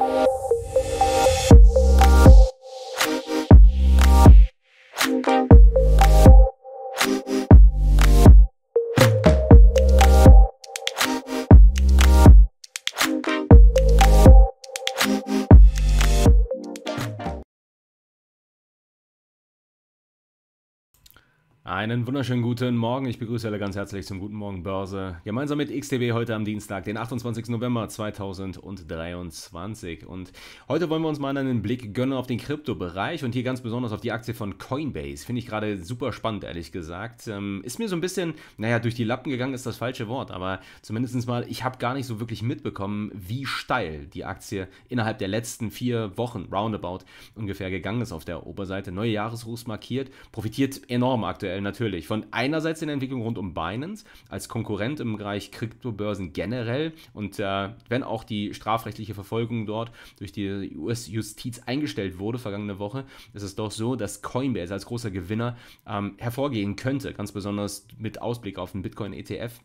Música Einen wunderschönen guten Morgen. Ich begrüße alle ganz herzlich zum Guten Morgen Börse. Gemeinsam mit XTB heute am Dienstag, den 28. November 2023. Und heute wollen wir uns mal einen Blick gönnen auf den Kryptobereich und hier ganz besonders auf die Aktie von Coinbase. Finde ich gerade super spannend, ehrlich gesagt. Ähm, ist mir so ein bisschen, naja, durch die Lappen gegangen ist das falsche Wort, aber zumindest mal, ich habe gar nicht so wirklich mitbekommen, wie steil die Aktie innerhalb der letzten vier Wochen, roundabout, ungefähr gegangen ist auf der Oberseite. Neue Jahresruß markiert, profitiert enorm aktuell aktuell natürlich von einerseits in der Entwicklung rund um Binance als Konkurrent im Bereich Kryptobörsen generell und äh, wenn auch die strafrechtliche Verfolgung dort durch die US-Justiz eingestellt wurde vergangene Woche, ist es doch so, dass Coinbase als großer Gewinner ähm, hervorgehen könnte, ganz besonders mit Ausblick auf den Bitcoin-ETF.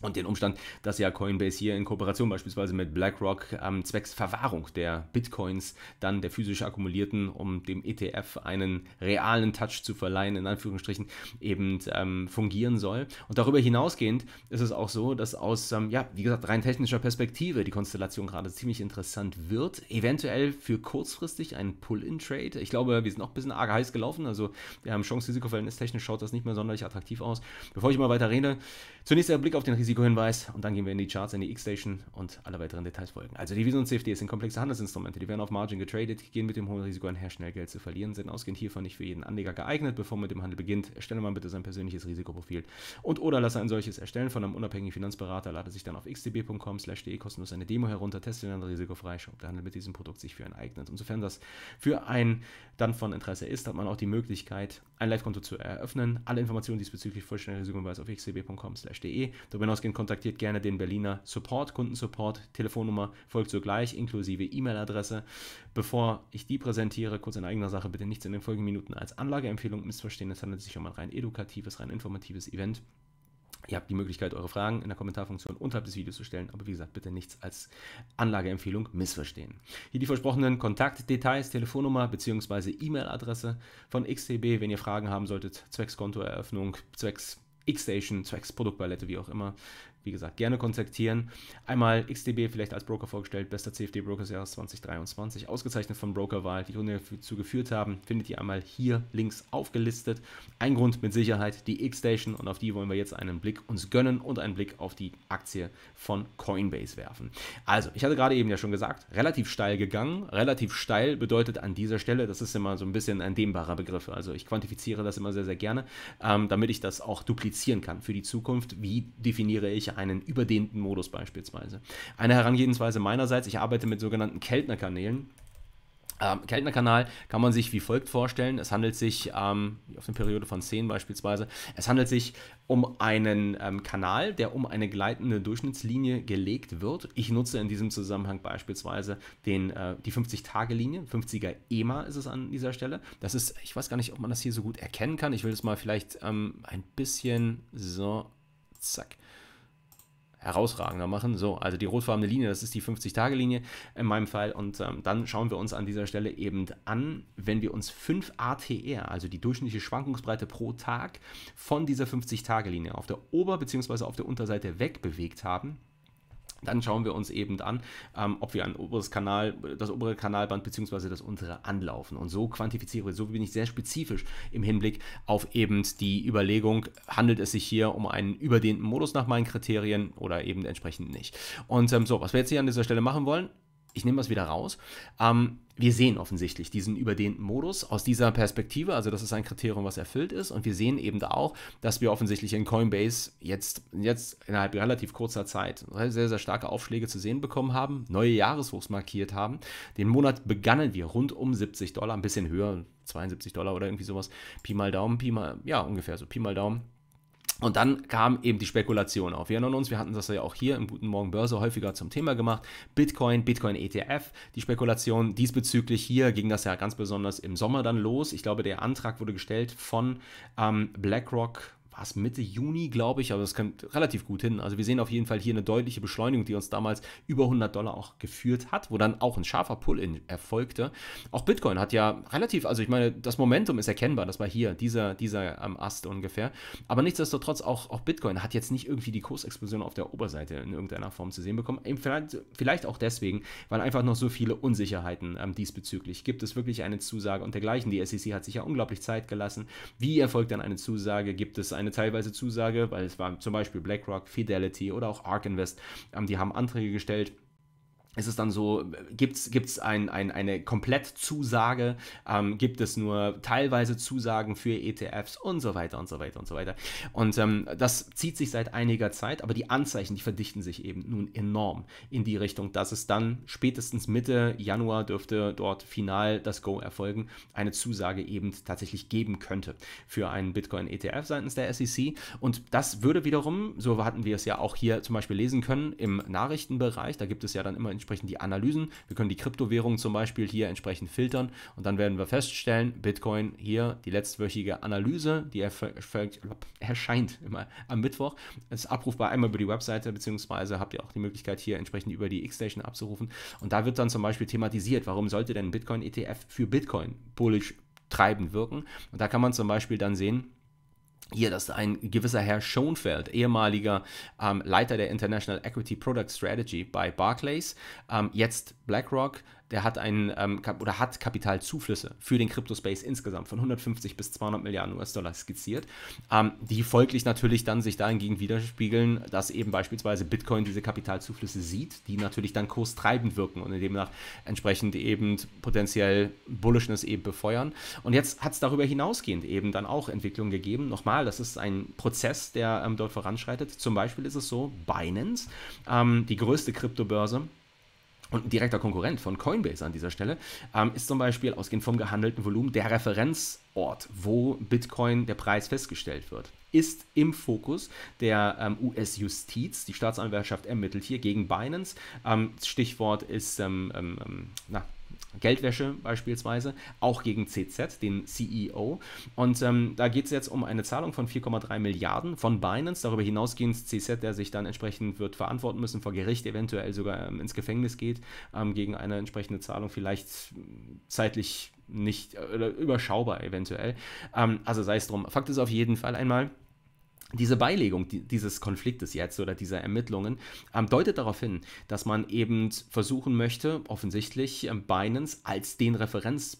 Und den Umstand, dass ja Coinbase hier in Kooperation beispielsweise mit BlackRock ähm, zwecks Verwahrung der Bitcoins, dann der physisch akkumulierten, um dem ETF einen realen Touch zu verleihen, in Anführungsstrichen, eben ähm, fungieren soll. Und darüber hinausgehend ist es auch so, dass aus, ähm, ja, wie gesagt, rein technischer Perspektive die Konstellation gerade ziemlich interessant wird. Eventuell für kurzfristig ein Pull-in-Trade. Ich glaube, wir sind auch ein bisschen arg heiß gelaufen, also ähm, Chance-Risiko-Verhältnis technisch schaut das nicht mehr sonderlich attraktiv aus. Bevor ich mal weiter rede, zunächst der Blick auf den Risiko Risikohinweis und dann gehen wir in die Charts, in die X-Station und alle weiteren Details folgen. Also Devisen und CFDs sind komplexe Handelsinstrumente, die werden auf Margin getradet, gehen mit dem hohen Risiko einher, schnell Geld zu verlieren, sind ausgehend hiervon nicht für jeden Anleger geeignet. Bevor man mit dem Handel beginnt, erstelle man bitte sein persönliches Risikoprofil und oder lasse ein solches erstellen von einem unabhängigen Finanzberater, lade sich dann auf xdb.com slash de kostenlos eine Demo herunter, teste dann risikofrei, ob der Handel mit diesem Produkt sich für einen eignet. Und sofern das für einen dann von Interesse ist, hat man auch die Möglichkeit, ein Live-Konto zu eröffnen. Alle Informationen diesbezüglich vollständig Risikohinweis auf xdb.com slash de. Darüber hinaus hinausgehend kontaktiert gerne den Berliner Support, Kundensupport, Telefonnummer folgt sogleich inklusive E-Mail-Adresse. Bevor ich die präsentiere, kurz in eigener Sache, bitte nichts in den folgenden Minuten als Anlageempfehlung missverstehen. Es handelt sich um ein rein edukatives, rein informatives Event. Ihr habt die Möglichkeit, eure Fragen in der Kommentarfunktion unterhalb des Videos zu stellen, aber wie gesagt, bitte nichts als Anlageempfehlung missverstehen. Hier die versprochenen Kontaktdetails, Telefonnummer bzw. E-Mail-Adresse von XTB, wenn ihr Fragen haben solltet, zwecks Kontoeröffnung, zwecks X-Station, zur produktpalette wie auch immer, wie gesagt, gerne kontaktieren. Einmal XDB vielleicht als Broker vorgestellt, bester CFD-Broker des Jahres 2023, ausgezeichnet von Brokerwahl, die Gründe dazu geführt haben, findet ihr einmal hier links aufgelistet. Ein Grund mit Sicherheit die X-Station und auf die wollen wir jetzt einen Blick uns gönnen und einen Blick auf die Aktie von Coinbase werfen. Also, ich hatte gerade eben ja schon gesagt, relativ steil gegangen. Relativ steil bedeutet an dieser Stelle, das ist immer so ein bisschen ein dehnbarer Begriff, also ich quantifiziere das immer sehr, sehr gerne, ähm, damit ich das auch duplizieren kann für die Zukunft. Wie definiere ich einen überdehnten Modus beispielsweise. Eine Herangehensweise meinerseits, ich arbeite mit sogenannten Keltner-Kanälen. Ähm, Keltner-Kanal kann man sich wie folgt vorstellen. Es handelt sich, ähm, auf eine Periode von 10 beispielsweise, es handelt sich um einen ähm, Kanal, der um eine gleitende Durchschnittslinie gelegt wird. Ich nutze in diesem Zusammenhang beispielsweise den, äh, die 50-Tage-Linie, 50er EMA ist es an dieser Stelle. Das ist, ich weiß gar nicht, ob man das hier so gut erkennen kann. Ich will es mal vielleicht ähm, ein bisschen so, zack herausragender machen. So, also die rotfarbene Linie, das ist die 50-Tage-Linie in meinem Fall. Und ähm, dann schauen wir uns an dieser Stelle eben an, wenn wir uns 5 ATR, also die durchschnittliche Schwankungsbreite pro Tag von dieser 50-Tage-Linie auf der Ober- bzw. auf der Unterseite wegbewegt haben, dann schauen wir uns eben an, ähm, ob wir an oberes Kanal, das obere Kanalband bzw. das untere anlaufen. Und so quantifiziere, ich, so bin ich sehr spezifisch im Hinblick auf eben die Überlegung, handelt es sich hier um einen überdehnten Modus nach meinen Kriterien oder eben entsprechend nicht. Und ähm, so, was wir jetzt hier an dieser Stelle machen wollen, ich nehme das wieder raus. Ähm, wir sehen offensichtlich diesen überdehnten Modus aus dieser Perspektive, also das ist ein Kriterium, was erfüllt ist. Und wir sehen eben da auch, dass wir offensichtlich in Coinbase jetzt, jetzt innerhalb relativ kurzer Zeit sehr, sehr starke Aufschläge zu sehen bekommen haben, neue Jahreshochs markiert haben. Den Monat begannen wir rund um 70 Dollar, ein bisschen höher, 72 Dollar oder irgendwie sowas. Pi mal Daumen, Pi mal, ja, ungefähr so, Pi mal Daumen. Und dann kam eben die Spekulation auf. Wir erinnern uns, wir hatten das ja auch hier im Guten Morgen Börse häufiger zum Thema gemacht. Bitcoin, Bitcoin ETF, die Spekulation diesbezüglich hier ging das ja ganz besonders im Sommer dann los. Ich glaube, der Antrag wurde gestellt von ähm, BlackRock war es Mitte Juni, glaube ich, aber das kommt relativ gut hin. Also wir sehen auf jeden Fall hier eine deutliche Beschleunigung, die uns damals über 100 Dollar auch geführt hat, wo dann auch ein scharfer Pull-in erfolgte. Auch Bitcoin hat ja relativ, also ich meine, das Momentum ist erkennbar, das war hier dieser, dieser ähm, Ast ungefähr. Aber nichtsdestotrotz, auch, auch Bitcoin hat jetzt nicht irgendwie die Kursexplosion auf der Oberseite in irgendeiner Form zu sehen bekommen. Vielleicht, vielleicht auch deswegen, weil einfach noch so viele Unsicherheiten ähm, diesbezüglich gibt. Es wirklich eine Zusage und dergleichen. Die SEC hat sich ja unglaublich Zeit gelassen. Wie erfolgt dann eine Zusage? Gibt es eine eine teilweise Zusage, weil es waren zum Beispiel BlackRock, Fidelity oder auch ARK Invest, ähm, die haben Anträge gestellt ist es dann so, gibt es ein, ein, eine Komplettzusage, ähm, gibt es nur teilweise Zusagen für ETFs und so weiter und so weiter und so weiter. Und ähm, das zieht sich seit einiger Zeit, aber die Anzeichen, die verdichten sich eben nun enorm in die Richtung, dass es dann spätestens Mitte Januar dürfte dort final das Go erfolgen, eine Zusage eben tatsächlich geben könnte für einen Bitcoin-ETF seitens der SEC. Und das würde wiederum, so hatten wir es ja auch hier zum Beispiel lesen können, im Nachrichtenbereich, da gibt es ja dann immer in entsprechend die Analysen. Wir können die Kryptowährungen zum Beispiel hier entsprechend filtern und dann werden wir feststellen, Bitcoin hier die letztwöchige Analyse, die erscheint immer am Mittwoch. ist abrufbar einmal über die Webseite, beziehungsweise habt ihr auch die Möglichkeit hier entsprechend über die X-Station abzurufen. Und da wird dann zum Beispiel thematisiert, warum sollte denn Bitcoin-ETF für Bitcoin bullisch treibend wirken. Und da kann man zum Beispiel dann sehen, hier, dass ein gewisser Herr Schoenfeld, ehemaliger ähm, Leiter der International Equity Product Strategy bei Barclays, ähm, jetzt BlackRock, der hat einen ähm, oder hat Kapitalzuflüsse für den Kryptospace insgesamt von 150 bis 200 Milliarden US-Dollar skizziert, ähm, die folglich natürlich dann sich dahingegen widerspiegeln, dass eben beispielsweise Bitcoin diese Kapitalzuflüsse sieht, die natürlich dann kurstreibend wirken und demnach entsprechend eben potenziell Bullishness eben befeuern. Und jetzt hat es darüber hinausgehend eben dann auch Entwicklungen gegeben. Nochmal, das ist ein Prozess, der ähm, dort voranschreitet. Zum Beispiel ist es so, Binance, ähm, die größte Kryptobörse, und ein direkter Konkurrent von Coinbase an dieser Stelle, ähm, ist zum Beispiel ausgehend vom gehandelten Volumen der Referenzort, wo Bitcoin der Preis festgestellt wird. Ist im Fokus der ähm, US-Justiz. Die Staatsanwaltschaft ermittelt hier gegen Binance. Ähm, Stichwort ist ähm, ähm, ähm, na, Geldwäsche beispielsweise, auch gegen CZ, den CEO. Und ähm, da geht es jetzt um eine Zahlung von 4,3 Milliarden von Binance. Darüber hinausgehend CZ, der sich dann entsprechend wird verantworten müssen vor Gericht, eventuell sogar ähm, ins Gefängnis geht, ähm, gegen eine entsprechende Zahlung vielleicht zeitlich nicht äh, oder überschaubar eventuell. Ähm, also sei es drum. Fakt ist auf jeden Fall einmal, diese Beilegung dieses Konfliktes jetzt oder dieser Ermittlungen ähm, deutet darauf hin, dass man eben versuchen möchte, offensichtlich ähm, Binance als den Referenz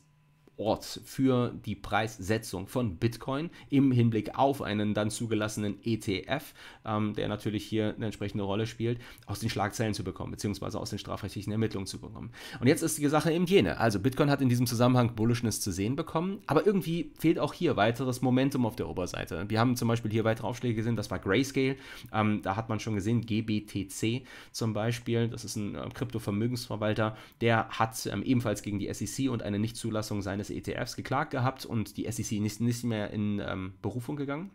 Orts für die Preissetzung von Bitcoin im Hinblick auf einen dann zugelassenen ETF, ähm, der natürlich hier eine entsprechende Rolle spielt, aus den Schlagzeilen zu bekommen, beziehungsweise aus den strafrechtlichen Ermittlungen zu bekommen. Und jetzt ist die Sache eben jene. Also Bitcoin hat in diesem Zusammenhang Bullishness zu sehen bekommen, aber irgendwie fehlt auch hier weiteres Momentum auf der Oberseite. Wir haben zum Beispiel hier weitere Aufschläge gesehen, das war Grayscale, ähm, da hat man schon gesehen, GBTC zum Beispiel, das ist ein äh, Kryptovermögensverwalter, der hat ähm, ebenfalls gegen die SEC und eine Nichtzulassung seines des ETFs geklagt gehabt und die SEC ist nicht mehr in ähm, Berufung gegangen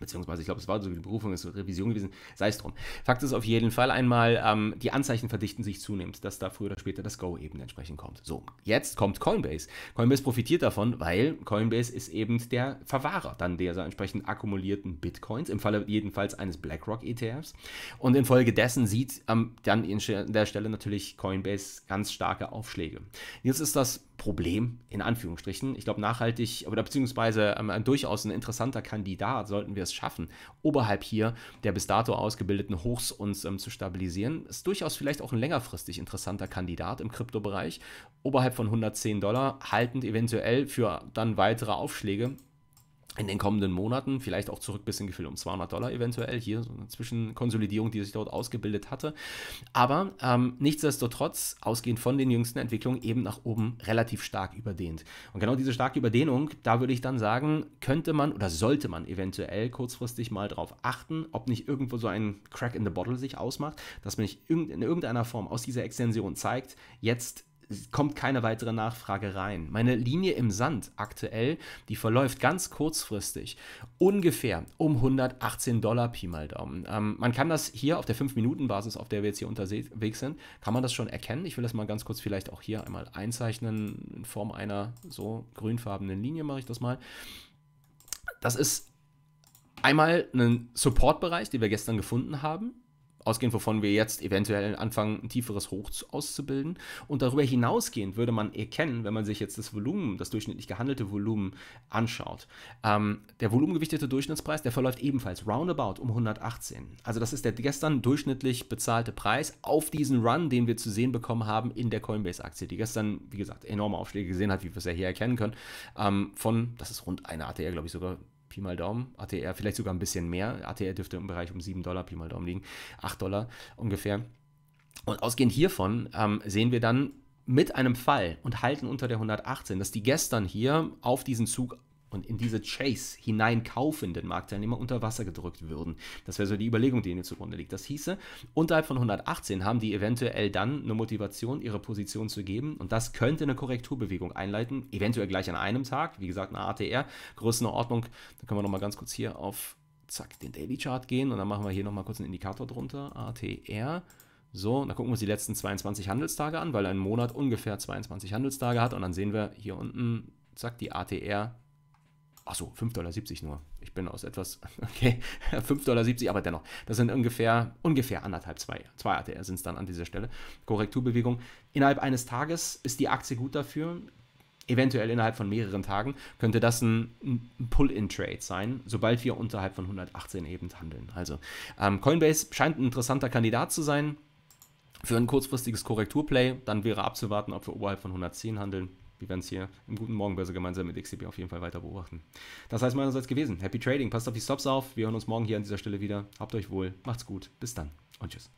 beziehungsweise ich glaube, es war so die Berufung, es ist Revision gewesen, sei es drum. Fakt ist auf jeden Fall einmal, ähm, die Anzeichen verdichten sich zunehmend, dass da früher oder später das Go eben entsprechend kommt. So, jetzt kommt Coinbase. Coinbase profitiert davon, weil Coinbase ist eben der Verwahrer dann der entsprechend akkumulierten Bitcoins, im Falle jedenfalls eines BlackRock ETFs. Und infolgedessen sieht ähm, dann an der Stelle natürlich Coinbase ganz starke Aufschläge. Jetzt ist das Problem, in Anführungsstrichen. Ich glaube, nachhaltig oder beziehungsweise ähm, durchaus ein interessanter Kandidat, sollten wir es schaffen, oberhalb hier der bis dato ausgebildeten Hochs uns ähm, zu stabilisieren. Ist durchaus vielleicht auch ein längerfristig interessanter Kandidat im Kryptobereich. Oberhalb von 110 Dollar, haltend eventuell für dann weitere Aufschläge in den kommenden Monaten, vielleicht auch zurück bis in Gefühl um 200 Dollar eventuell, hier so eine Zwischenkonsolidierung, die sich dort ausgebildet hatte. Aber ähm, nichtsdestotrotz, ausgehend von den jüngsten Entwicklungen, eben nach oben relativ stark überdehnt. Und genau diese starke Überdehnung, da würde ich dann sagen, könnte man oder sollte man eventuell kurzfristig mal darauf achten, ob nicht irgendwo so ein Crack in the Bottle sich ausmacht, dass man nicht in irgendeiner Form aus dieser Extension zeigt, jetzt kommt keine weitere Nachfrage rein. Meine Linie im Sand aktuell, die verläuft ganz kurzfristig ungefähr um 118 Dollar Pi mal Daumen. Ähm, man kann das hier auf der 5-Minuten-Basis, auf der wir jetzt hier unterwegs sind, kann man das schon erkennen. Ich will das mal ganz kurz vielleicht auch hier einmal einzeichnen in Form einer so grünfarbenen Linie mache ich das mal. Das ist einmal ein Support-Bereich, den wir gestern gefunden haben ausgehend wovon wir jetzt eventuell anfangen, ein tieferes Hoch auszubilden. Und darüber hinausgehend würde man erkennen, wenn man sich jetzt das Volumen, das durchschnittlich gehandelte Volumen anschaut. Ähm, der volumengewichtete Durchschnittspreis, der verläuft ebenfalls roundabout um 118. Also das ist der gestern durchschnittlich bezahlte Preis auf diesen Run, den wir zu sehen bekommen haben in der Coinbase-Aktie, die gestern, wie gesagt, enorme Aufschläge gesehen hat, wie wir es ja hier erkennen können, ähm, von, das ist rund eine ATR, glaube ich sogar, Pi mal Daumen, ATR vielleicht sogar ein bisschen mehr. ATR dürfte im Bereich um 7 Dollar Pi mal Daumen liegen, 8 Dollar ungefähr. Und ausgehend hiervon ähm, sehen wir dann mit einem Fall und halten unter der 118, dass die gestern hier auf diesen Zug und in diese Chase hineinkaufenden Marktteilnehmer unter Wasser gedrückt würden. Das wäre so die Überlegung, die ihnen zugrunde liegt. Das hieße, unterhalb von 118 haben die eventuell dann eine Motivation, ihre Position zu geben und das könnte eine Korrekturbewegung einleiten, eventuell gleich an einem Tag, wie gesagt, eine ATR, Größenordnung. Da können wir nochmal ganz kurz hier auf zack, den Daily Chart gehen und dann machen wir hier nochmal kurz einen Indikator drunter, ATR. So, dann gucken wir uns die letzten 22 Handelstage an, weil ein Monat ungefähr 22 Handelstage hat und dann sehen wir hier unten, zack, die ATR Achso, 5,70 Dollar nur. Ich bin aus etwas, okay, 5,70 Dollar, aber dennoch. Das sind ungefähr, ungefähr anderthalb, zwei, zwei ATR sind es dann an dieser Stelle. Korrekturbewegung. Innerhalb eines Tages ist die Aktie gut dafür. Eventuell innerhalb von mehreren Tagen könnte das ein, Pull-in-Trade sein, sobald wir unterhalb von 118 eben handeln. Also ähm, Coinbase scheint ein interessanter Kandidat zu sein für ein kurzfristiges Korrekturplay. Dann wäre abzuwarten, ob wir oberhalb von 110 handeln wir werden es hier im guten Morgenbörse gemeinsam mit XTB auf jeden Fall weiter beobachten. Das heißt meinerseits gewesen. Happy Trading, passt auf die Stops auf. Wir hören uns morgen hier an dieser Stelle wieder. Habt euch wohl, macht's gut, bis dann und tschüss.